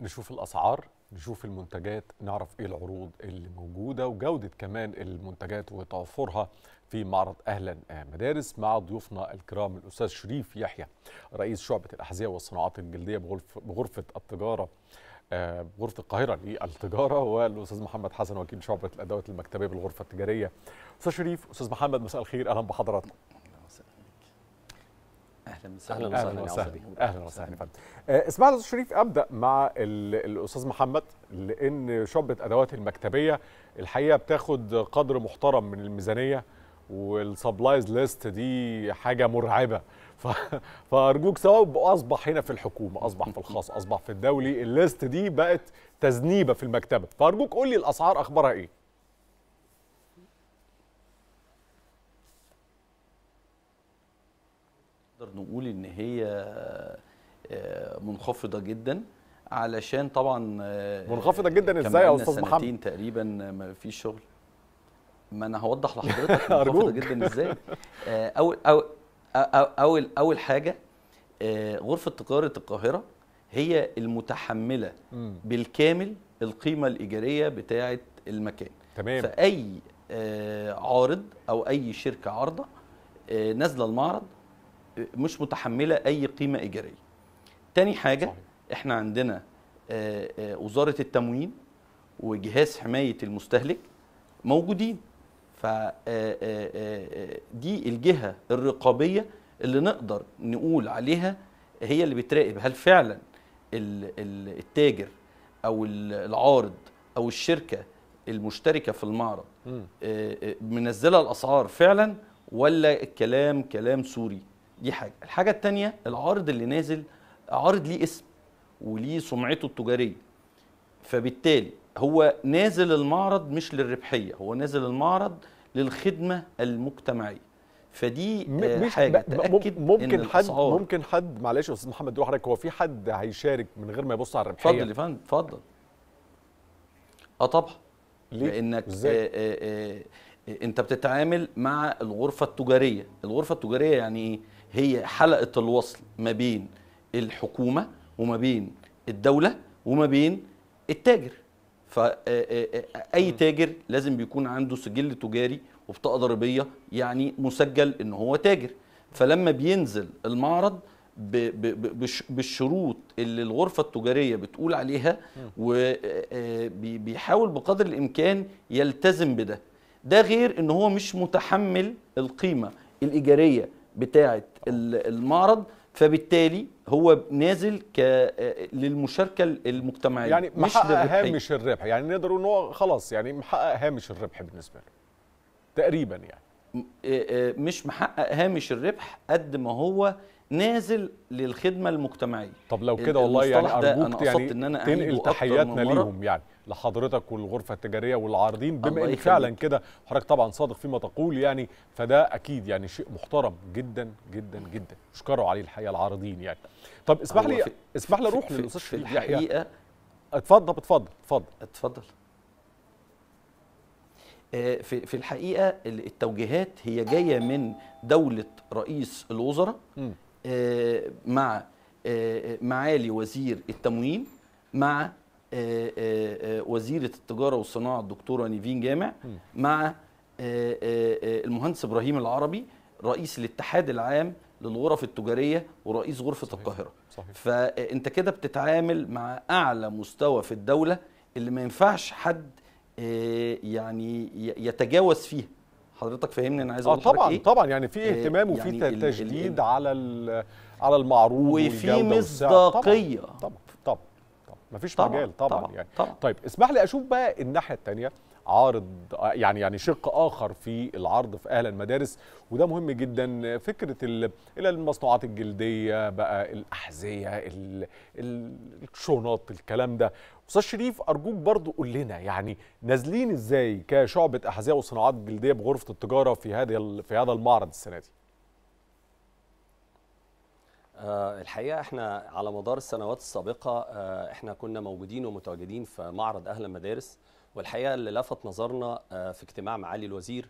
نشوف الاسعار نشوف المنتجات نعرف ايه العروض اللي موجوده وجوده كمان المنتجات وتوفرها في معرض اهلا مدارس مع ضيوفنا الكرام الاستاذ شريف يحيى رئيس شعبه الاحذيه والصناعات الجلديه بغرفه التجاره آه، بغرفه القاهره للتجاره والاستاذ محمد حسن وكيل شعبه الادوات المكتبيه بالغرفه التجاريه استاذ شريف استاذ محمد مساء الخير اهلا بحضراتكم اهلا وسهلا اهلا وسهلا اهلا وسهلا يا فندم أه، اسماعيل شريف ابدا مع الاستاذ محمد لان شعبه ادوات المكتبيه الحقيقه بتاخد قدر محترم من الميزانيه والسبلايز ليست دي حاجه مرعبه فارجوك سواء اصبح هنا في الحكومه اصبح في الخاص اصبح في الدولي الليست دي بقت تذنيبه في المكتبه فارجوك قول لي الاسعار اخبارها ايه نقول ان هي آه، منخفضه جدا علشان طبعا آه، منخفضه جدا ازاي يا استاذ محمد سنتين تقريبا ما فيش شغل ما انا هوضح لحضرتك منخفضه جدا ازاي آه، اول اول اول اول حاجه غرفه تجاره القاهره هي المتحمله بالكامل القيمه الايجاريه بتاعه المكان تمام فاي عارض او اي شركه عارضه نازله المعرض مش متحمله اي قيمه ايجاريه تاني حاجه صحيح. احنا عندنا آه، آه، وزاره التموين وجهاز حمايه المستهلك موجودين ف آه، دي الجهه الرقابيه اللي نقدر نقول عليها هي اللي بتراقب هل فعلا التاجر او العارض او الشركه المشتركه في المعرض منزله الاسعار فعلا ولا الكلام كلام سوري دي حاجه الحاجه الثانيه العارض اللي نازل عارض ليه اسم وليه سمعته التجاريه فبالتالي هو نازل المعرض مش للربحيه هو نازل المعرض للخدمه المجتمعيه فدي آه، مش حاجه تاكد ممكن حد ممكن حد معلش يا استاذ محمد دول حضرتك هو في حد هيشارك من غير ما يبص على الربحيه اتفضل يا فندم اتفضل اه طبعا ليه؟ لانك آآ آآ آه، آآ آه، انت بتتعامل مع الغرفه التجاريه الغرفه التجاريه يعني ايه هي حلقه الوصل ما بين الحكومه وما بين الدوله وما بين التاجر فاي آه، آه، آه، تاجر لازم بيكون عنده سجل تجاري وبطاقه ضريبيه يعني مسجل ان هو تاجر فلما بينزل المعرض بالشروط اللي الغرفة التجارية بتقول عليها وبيحاول بقدر الإمكان يلتزم بده ده غير ان هو مش متحمل القيمة الإيجارية بتاعه المعرض فبالتالي هو نازل ك للمشاركه المجتمعيه يعني محقق هامش الربح يعني نقدر ان هو خلاص يعني محقق هامش الربح بالنسبه له تقريبا يعني آه، آه، مش محقق هامش الربح قد ما هو نازل للخدمه المجتمعيه طب لو كده والله يعني ارجوك يعني إن أنا تنقل تحياتنا ليهم يعني لحضرتك والغرفه التجاريه والعارضين بما ان فعلا كده حضرتك طبعا صادق فيما تقول يعني فده اكيد يعني شيء محترم جدا جدا جدا اشكروا عليه الحقيقه العارضين يعني طب اسمح لي في اسمح لي اروح للاستاذ في الحقيقه اتفضل اتفضل اتفضل اتفضل آه، في في الحقيقه التوجيهات هي جايه من دوله رئيس الوزراء آه، مع آه، آه، معالي وزير التموين مع وزيرة التجارة والصناعة الدكتورة نيفين جامع مع المهندس إبراهيم العربي رئيس الاتحاد العام للغرف التجارية ورئيس غرفة صحيح. القاهرة صحيح. فأنت كده بتتعامل مع أعلى مستوى في الدولة اللي ما ينفعش حد يعني يتجاوز فيها حضرتك فاهمني انا عايز آه، اقول آه طبعا إيه؟ طبعا يعني في آه، اهتمام وفي يعني تشديد الـ الـ على على المعروض وفي مصداقيه طبعا طبعا, طبعًا. مفيش طبعًا مجال طبعًا, طبعا يعني طبعًا. طيب اسمح لي اشوف بقى الناحيه الثانيه عارض يعني يعني شق اخر في العرض في اهل المدارس وده مهم جدا فكره المصنوعات الجلديه بقى الاحذيه الشنط الكلام ده استاذ شريف ارجوك برضو قول لنا يعني نازلين ازاي كشعبه احذيه وصناعات جلديه بغرفه التجاره في هذه في هذا المعرض السنه دي آه، الحقيقه احنا على مدار السنوات السابقه آه، احنا كنا موجودين ومتواجدين في معرض اهل المدارس والحقيقه اللي لفت نظرنا آه، في اجتماع معالي الوزير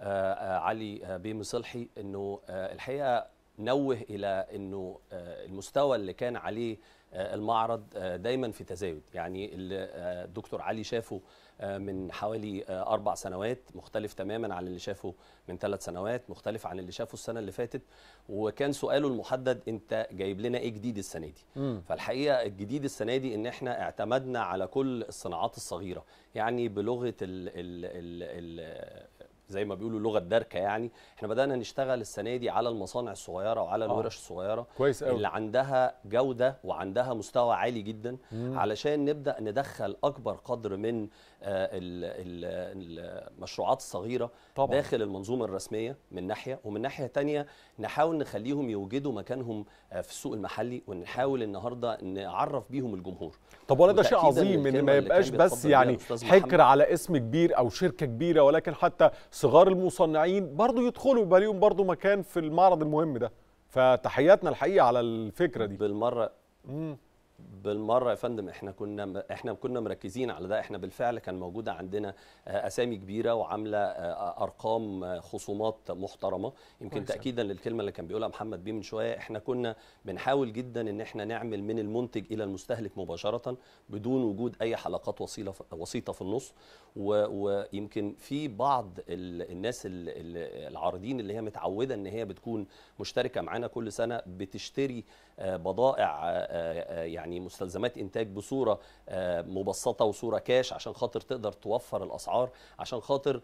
آه، آه، علي بيه صلحي انه الحقيقه نوه الى انه المستوى اللي كان عليه آه، المعرض آه، دايما في تزايد يعني آه، الدكتور علي شافه من حوالي أربع سنوات مختلف تماما عن اللي شافه من ثلاث سنوات مختلف عن اللي شافه السنة اللي فاتت وكان سؤاله المحدد أنت جايب لنا إيه جديد السنة دي م. فالحقيقة الجديد السنة دي إن إحنا اعتمدنا على كل الصناعات الصغيرة يعني بلغة ال زي ما بيقولوا لغه داركه يعني احنا بدانا نشتغل السنه دي على المصانع الصغيره وعلى آه. الورش الصغيره كويس قوي. اللي عندها جوده وعندها مستوى عالي جدا مم. علشان نبدا ندخل اكبر قدر من آه، المشروعات الصغيره طبعا. داخل المنظومه الرسميه من ناحيه ومن ناحيه تانية نحاول نخليهم يوجدوا مكانهم آه، في السوق المحلي ونحاول النهارده نعرف بيهم الجمهور طب ولا ده شيء عظيم ان ما يبقاش بس يعني حكر على اسم كبير او شركه كبيره ولكن حتى صغار المصنعين برضو يدخلوا يبقى ليهم برضو مكان في المعرض المهم ده فتحياتنا الحقيقه على الفكره دي بالمره مم. بالمره يا فندم احنا كنا احنا كنا مركزين على ده احنا بالفعل كان موجوده عندنا آه، اسامي كبيره وعامله آه، آه، ارقام خصومات محترمه يمكن تاكيدا للكلمه اللي كان بيقولها محمد بيه من شويه احنا كنا بنحاول جدا ان احنا نعمل من المنتج الى المستهلك مباشره بدون وجود اي حلقات وصيله وسيطه في النص ويمكن في بعض الناس العارضين اللي هي متعوده ان هي بتكون مشتركه معانا كل سنه بتشتري بضائع يعني يعني مستلزمات انتاج بصوره آه، مبسطه وصوره كاش عشان خاطر تقدر توفر الاسعار عشان خاطر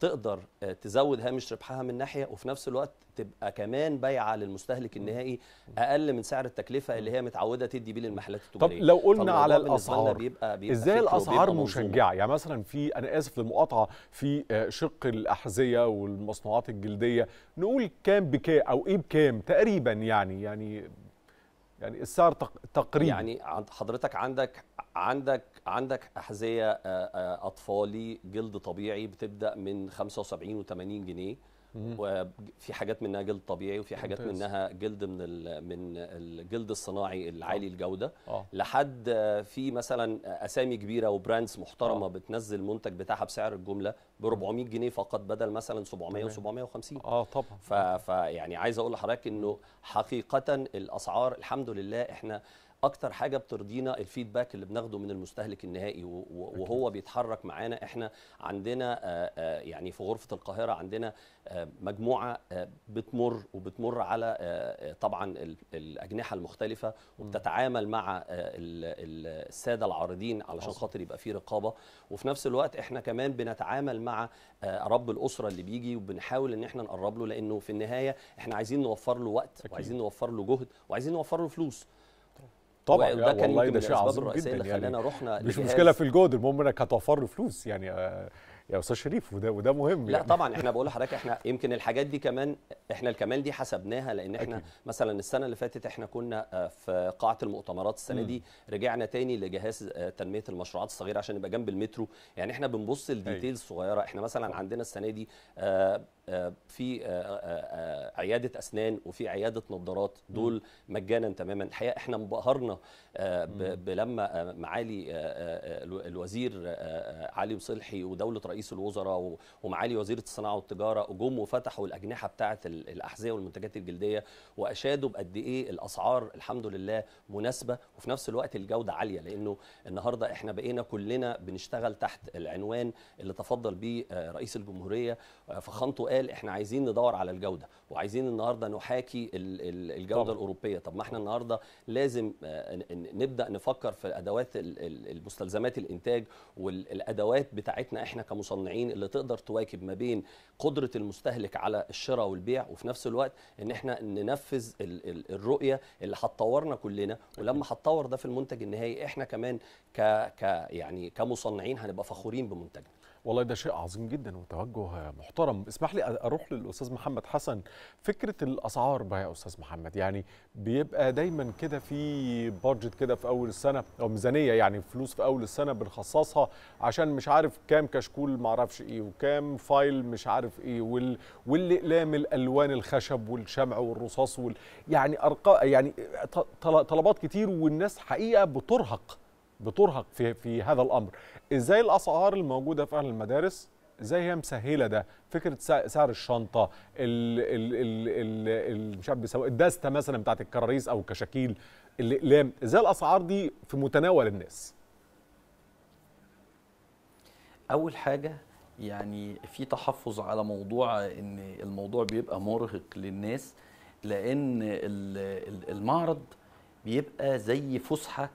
تقدر آه، تزود هامش ربحها من ناحيه وفي نفس الوقت تبقى كمان بايعه للمستهلك النهائي اقل من سعر التكلفه اللي هي متعوده تدي بيه للمحلات التجاريه طب لو قلنا على الاسعار بيبقى بيبقى ازاي الاسعار مشجعه يعني مثلا في انا اسف للمقاطعه في آه، شق الاحذيه والمصنوعات الجلديه نقول كام بكام او ايه بكام تقريبا يعني يعني يعني السعر تقريبا يعني حضرتك عندك عندك عندك احذيه اطفالي جلد طبيعي بتبدا من 75 و80 جنيه وفي حاجات منها جلد طبيعي وفي حاجات ممتاز. منها جلد من من الجلد الصناعي العالي آه. الجوده أوه. لحد في مثلا اسامي كبيره وبراندز محترمه أوه. بتنزل المنتج بتاعها بسعر الجمله ب 400 جنيه فقط بدل مثلا 700 و750 اه طبعا فيعني عايز اقول لحضرتك انه حقيقه الاسعار الحمد لله احنا اكتر حاجه بترضينا الفيدباك اللي بناخده من المستهلك النهائي وهو بيتحرك معانا احنا عندنا آه، آه، يعني في غرفه القاهره عندنا آه، مجموعه بتمر وبتمر على طبعا الاجنحه المختلفه وبتتعامل مع الساده العارضين علشان خاطر يبقى في رقابه وفي نفس الوقت احنا كمان بنتعامل مع رب الاسره اللي بيجي وبنحاول ان احنا نقرب له لانه في النهايه احنا عايزين نوفر له وقت وعايزين نوفر له جهد وعايزين نوفر له فلوس طبعا ده كان والله ده شيء عظيم الرئيسيه جدا اللي يعني. خلانا يعني رحنا مش مشكله في الجهد المهم انك هتوفر له فلوس يعني آه، يا استاذ شريف وده وده مهم لا يعني. طبعا احنا بقول لحضرتك احنا يمكن الحاجات دي كمان احنا الكمال دي حسبناها لان احنا أكيد. مثلا السنه اللي فاتت احنا كنا آه، في قاعه المؤتمرات السنه م. دي رجعنا تاني لجهاز آه، تنميه المشروعات الصغيره عشان يبقى جنب المترو يعني احنا بنبص لديتيلز أيوه. صغيره احنا مثلا عندنا السنه دي آه، في آه، آه، عياده اسنان وفي عياده نظارات دول مجانا تماما الحقيقه احنا انبهرنا بلما معالي الوزير علي وصلحي ودوله رئيس الوزراء ومعالي وزيره الصناعه والتجاره جم وفتحوا الاجنحه بتاعه الاحذيه والمنتجات الجلديه واشادوا بقد ايه الاسعار الحمد لله مناسبه وفي نفس الوقت الجوده عاليه لانه النهارده احنا بقينا كلنا بنشتغل تحت العنوان اللي تفضل بيه رئيس الجمهوريه فخامته قال احنا عايزين ندور على الجوده وعايزين النهارده نحاكي الجوده طبعا. الاوروبيه طب ما احنا النهارده لازم آه، نبدا نفكر في ادوات المستلزمات الانتاج والادوات بتاعتنا احنا كمصنعين اللي تقدر تواكب ما بين قدره المستهلك على الشراء والبيع وفي نفس الوقت ان احنا ننفذ الرؤيه اللي هتطورنا كلنا ولما هتطور ده في المنتج النهائي احنا كمان ك يعني كمصنعين هنبقى فخورين بمنتجنا والله ده شيء عظيم جدا وتوجه محترم اسمح لي اروح للاستاذ محمد حسن فكره الاسعار بقى يا استاذ محمد يعني بيبقى دايما كده في بادجت كده في اول السنه او ميزانيه يعني فلوس في اول السنه بنخصصها عشان مش عارف كام كشكول ما اعرفش ايه وكام فايل مش عارف ايه وال... والاقلام الالوان الخشب والشمع والرصاص وال... يعني ارقام يعني طلبات كتير والناس حقيقه بترهق بترهق في في هذا الامر ازاي الاسعار الموجوده في اهل المدارس ازاي هي مسهله ده فكره سعر الشنطه ال ال مش عارف الدسته مثلا بتاعت الكراريس او الكشاكيل الاقلام ازاي الاسعار دي في متناول الناس اول حاجه يعني في تحفظ على موضوع ان الموضوع بيبقى مرهق للناس لان المعرض بيبقى زي فسحه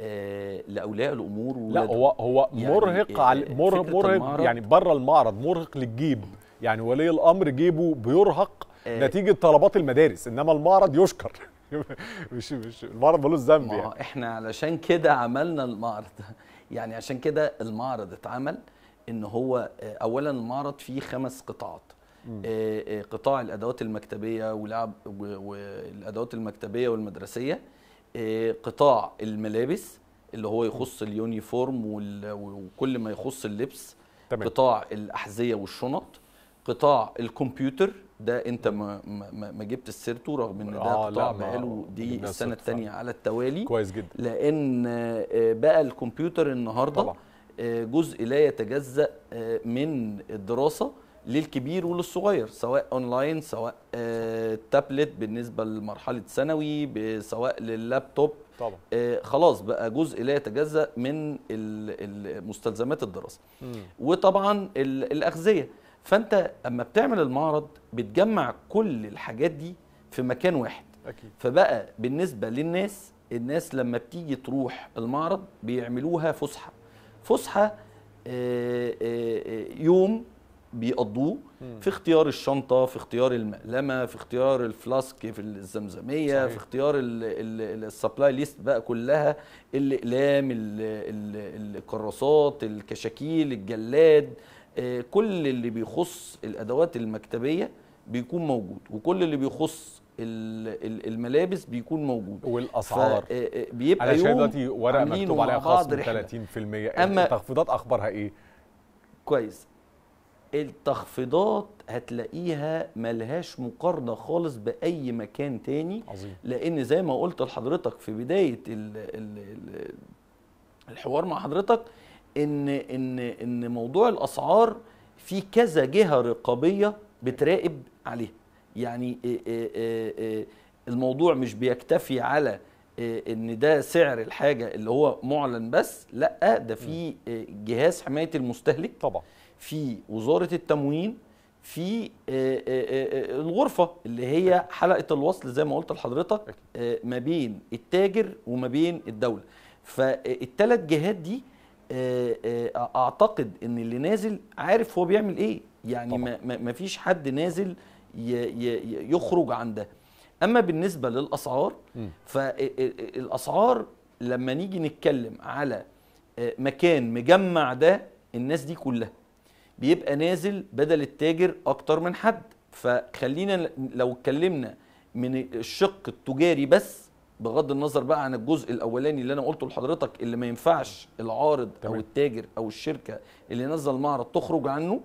آه، لاولياء الامور لا هو هو يعني مرهق آه، على مرهق, مرهق يعني بره المعرض مرهق للجيب يعني ولي الامر جيبه بيرهق آه. نتيجه طلبات المدارس انما المعرض يشكر مش مش المعرض ملوش ذنب يعني احنا علشان كده عملنا المعرض يعني عشان كده المعرض اتعمل ان هو اولا المعرض فيه خمس قطاعات قطاع الادوات المكتبيه ولعب والادوات المكتبيه والمدرسيه قطاع الملابس اللي هو يخص اليونيفورم وكل ما يخص اللبس تمام. قطاع الاحذيه والشنط قطاع الكمبيوتر ده انت ما ما, ما جبت سيرته رغم ان ده آه قطاع بقاله دي السنه الثانيه على التوالي كويس جدا لان آه، بقى الكمبيوتر النهارده طبعا. آه، جزء لا يتجزا آه، من الدراسه للكبير وللصغير سواء اونلاين سواء آه، تابلت بالنسبه لمرحله ثانوي سواء لللابتوب طبعا آه، خلاص بقى جزء لا يتجزا من مستلزمات الدراسه مم. وطبعا الاغذيه فانت اما بتعمل المعرض بتجمع كل الحاجات دي في مكان واحد أكيد. فبقى بالنسبه للناس الناس لما بتيجي تروح المعرض بيعملوها فسحه فسحه آه، يوم بيقضوه في اختيار الشنطه في اختيار المقلمه في اختيار الفلاسك في الزمزميه صحيح. في اختيار السبلاي ليست بقى كلها الاقلام الكراسات الكشاكيل الجلاد آه، كل اللي بيخص الادوات المكتبيه بيكون موجود وكل اللي بيخص الملابس بيكون موجود والاسعار آه، آه، بيبقى شايف دلوقتي ورق مكتوب عليها خصم 30% اما التخفيضات اخبارها ايه؟ كويس التخفيضات هتلاقيها ملهاش مقارنه خالص باي مكان تاني عظيم. لان زي ما قلت لحضرتك في بدايه الـ الـ الـ الحوار مع حضرتك ان ان ان موضوع الاسعار في كذا جهه رقابيه بتراقب عليها يعني الموضوع مش بيكتفي على ان ده سعر الحاجه اللي هو معلن بس لا ده في جهاز حمايه المستهلك طبعا في وزاره التموين في آه، آه، آه، الغرفه اللي هي حلقه الوصل زي ما قلت لحضرتك ما بين التاجر وما بين الدوله فالثلاث جهات دي اعتقد ان اللي نازل عارف هو بيعمل ايه يعني ما, ما فيش حد نازل يخرج عن ده اما بالنسبه للاسعار فالاسعار لما نيجي نتكلم على مكان مجمع ده الناس دي كلها بيبقى نازل بدل التاجر اكتر من حد فخلينا لو اتكلمنا من الشق التجاري بس بغض النظر بقى عن الجزء الاولاني اللي انا قلته لحضرتك اللي ما ينفعش العارض طبعا. او التاجر او الشركه اللي نزل المعرض تخرج عنه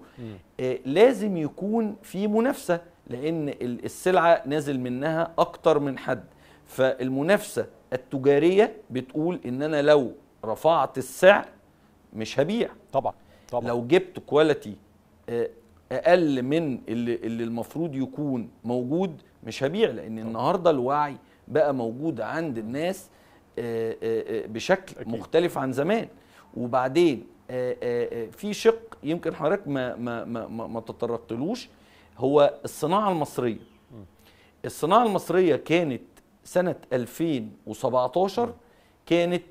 آه لازم يكون في منافسه لان السلعه نازل منها اكتر من حد فالمنافسه التجاريه بتقول ان انا لو رفعت السعر مش هبيع طبعا طبعا. لو جبت كواليتي آه، اقل من اللي, اللي المفروض يكون موجود مش هبيع لان طبعا. النهارده الوعي بقى موجود عند الناس آه، آه، بشكل أكيد. مختلف عن زمان وبعدين في شق يمكن حضرتك ما ما ما, ما تطرقتلوش هو الصناعه المصريه الصناعه المصريه كانت سنه 2017 كانت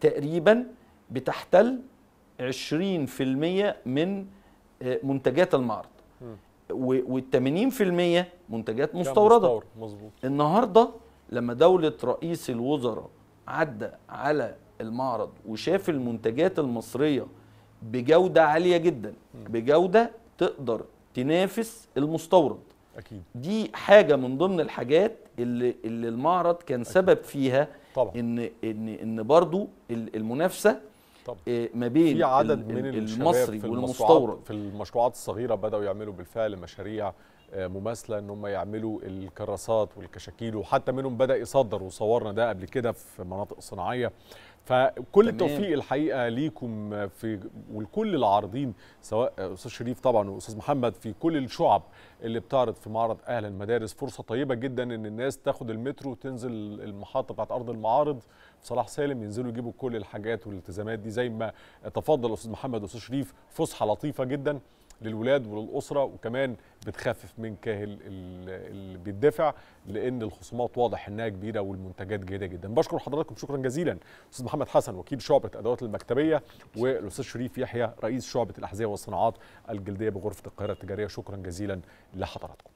تقريبا بتحتل 20% من آه، منتجات المعرض وال 80% منتجات مستورده مظبوط النهارده لما دوله رئيس الوزراء عدى على المعرض وشاف المنتجات المصريه بجوده عاليه جدا بجوده تقدر تنافس المستورد اكيد دي حاجه من ضمن الحاجات اللي اللي المعرض كان أكيد. سبب فيها طبعا ان ان ان برضو المنافسه إيه، ما بين في عدد من المصري في والمستورد في المشروعات الصغيره بداوا يعملوا بالفعل مشاريع آه، مماثله ان هم يعملوا الكراسات والكشاكيل وحتى منهم بدا يصدر وصورنا ده قبل كده في مناطق صناعيه فكل التوفيق الحقيقه ليكم في ولكل العارضين سواء استاذ شريف طبعا واستاذ محمد في كل الشعب اللي بتعرض في معرض اهل المدارس فرصه طيبه جدا ان الناس تاخد المترو وتنزل المحطه بتاعت ارض المعارض في صلاح سالم ينزلوا يجيبوا كل الحاجات والالتزامات دي زي ما تفضل استاذ محمد واستاذ شريف فسحه لطيفه جدا للولاد وللاسره وكمان بتخفف من كاهل اللي بيدفع لان الخصومات واضح انها كبيره والمنتجات جيده جدا بشكر حضراتكم شكرا جزيلا استاذ محمد حسن وكيل شعبه ادوات المكتبيه والاستاذ شريف يحيى رئيس شعبه الاحذيه والصناعات الجلديه بغرفه القاهره التجاريه شكرا جزيلا لحضراتكم